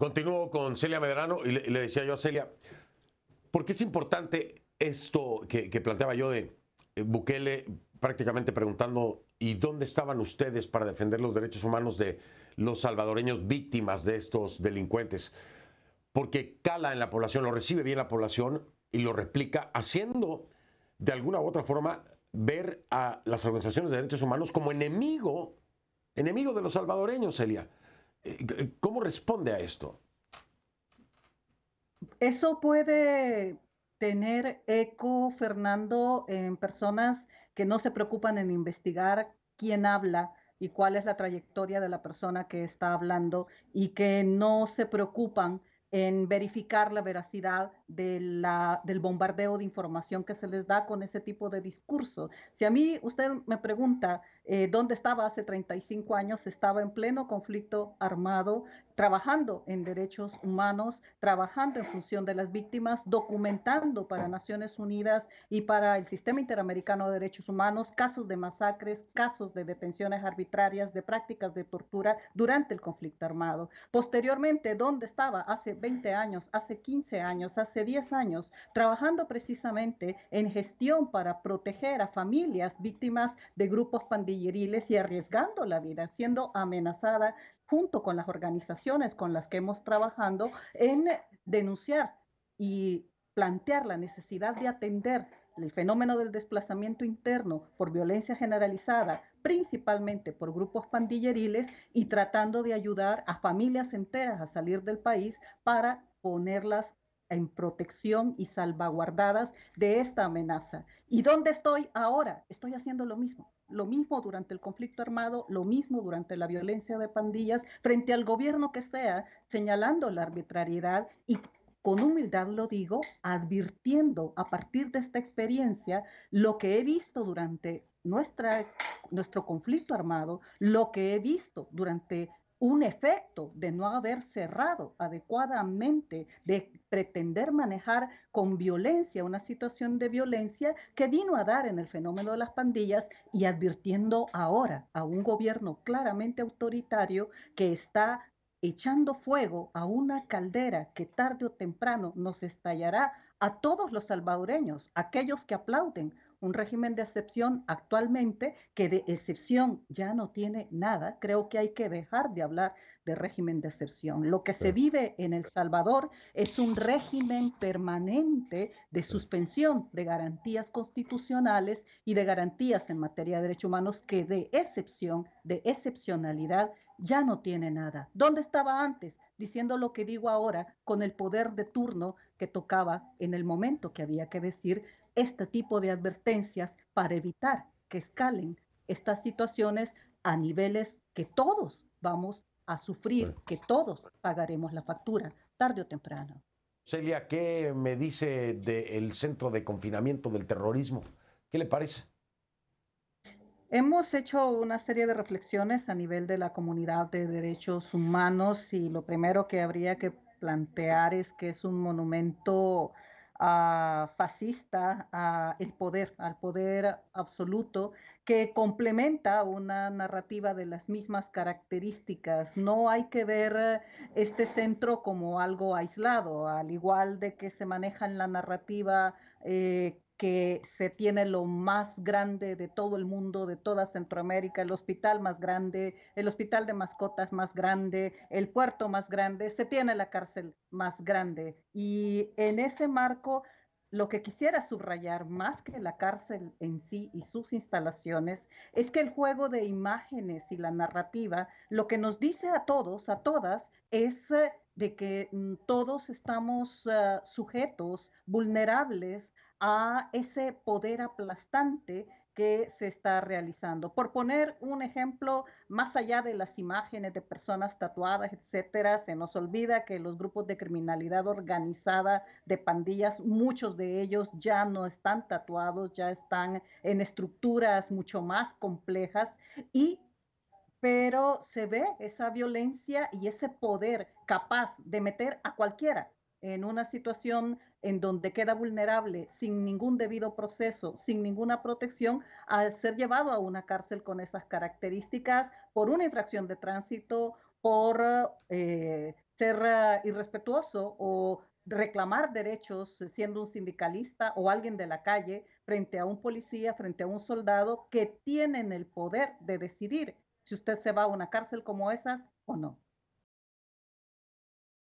Continúo con Celia Medrano y le, decía yo a Celia, ¿por qué es importante esto que, planteaba yo de eh, Bukele prácticamente preguntando, ¿y dónde estaban ustedes para defender los derechos humanos de los salvadoreños víctimas de estos delincuentes? Porque cala en la población, lo recibe bien la población y lo replica, haciendo de alguna u otra forma ver a las organizaciones de derechos humanos como enemigo, enemigo de los salvadoreños, Celia. Eh, ¿Cómo responde a esto? Eso puede tener eco, Fernando, en personas que no se preocupan en investigar quién habla y cuál es la trayectoria de la persona que está hablando y que no se preocupan en verificar la veracidad de la, del bombardeo de información que se les da con ese tipo de discurso. Si a mí usted me pregunta eh, dónde estaba hace 35 años, estaba en pleno conflicto armado trabajando en derechos humanos, trabajando en función de las víctimas, documentando para Naciones Unidas y para el Sistema Interamericano de Derechos Humanos casos de masacres, casos de detenciones arbitrarias, de prácticas de tortura durante el conflicto armado. Posteriormente, ¿dónde estaba? Hace 20 años, hace 15 años, hace 10 años, trabajando precisamente en gestión para proteger a familias víctimas de grupos pandilleriles y arriesgando la vida, siendo amenazada junto con las organizaciones con las que hemos trabajando en denunciar y plantear la necesidad de atender el fenómeno del desplazamiento interno por violencia generalizada, principalmente por grupos pandilleriles, y tratando de ayudar a familias enteras a salir del país para ponerlas en protección y salvaguardadas de esta amenaza. ¿Y dónde estoy ahora? Estoy haciendo lo mismo lo mismo durante el conflicto armado, lo mismo durante la violencia de pandillas, frente al gobierno que sea, señalando la arbitrariedad y con humildad lo digo, advirtiendo a partir de esta experiencia lo que he visto durante nuestra, nuestro conflicto armado, lo que he visto durante un efecto de no haber cerrado adecuadamente, de pretender manejar con violencia una situación de violencia que vino a dar en el fenómeno de las pandillas y advirtiendo ahora a un gobierno claramente autoritario que está echando fuego a una caldera que tarde o temprano nos estallará a todos los salvadoreños, aquellos que aplauden un régimen de excepción actualmente que de excepción ya no tiene nada. Creo que hay que dejar de hablar de régimen de excepción. Lo que se vive en El Salvador es un régimen permanente de suspensión de garantías constitucionales y de garantías en materia de derechos humanos que de excepción, de excepcionalidad, ya no tiene nada. ¿Dónde estaba antes? Diciendo lo que digo ahora con el poder de turno que tocaba en el momento que había que decir este tipo de advertencias para evitar que escalen estas situaciones a niveles que todos vamos a sufrir, que todos pagaremos la factura tarde o temprano. Celia, ¿qué me dice del centro de confinamiento del terrorismo? ¿Qué le parece? Hemos hecho una serie de reflexiones a nivel de la comunidad de derechos humanos y lo primero que habría que plantear es que es un monumento fascista al poder, al poder absoluto, que complementa una narrativa de las mismas características. No hay que ver este centro como algo aislado, al igual de que se maneja en la narrativa eh, que se tiene lo más grande de todo el mundo, de toda Centroamérica, el hospital más grande, el hospital de mascotas más grande, el puerto más grande, se tiene la cárcel más grande. Y en ese marco, lo que quisiera subrayar más que la cárcel en sí y sus instalaciones es que el juego de imágenes y la narrativa lo que nos dice a todos, a todas, es... Eh, de que mm, todos estamos eh, sujetos, vulnerables a ese poder aplastante que se está realizando. Por poner un ejemplo, más allá de las imágenes de personas tatuadas, etcétera, se nos olvida que los grupos de criminalidad organizada de pandillas, muchos de ellos ya no están tatuados, ya están en estructuras mucho más complejas y pero se ve esa violencia y ese poder capaz de meter a cualquiera en una situación en donde queda vulnerable sin ningún debido proceso, sin ninguna protección, al ser llevado a una cárcel con esas características por una infracción de tránsito, por eh, ser eh, irrespetuoso o reclamar derechos eh, siendo un sindicalista o alguien de la calle frente a un policía, frente a un soldado que tienen el poder de decidir si usted se va a una cárcel como esas o no.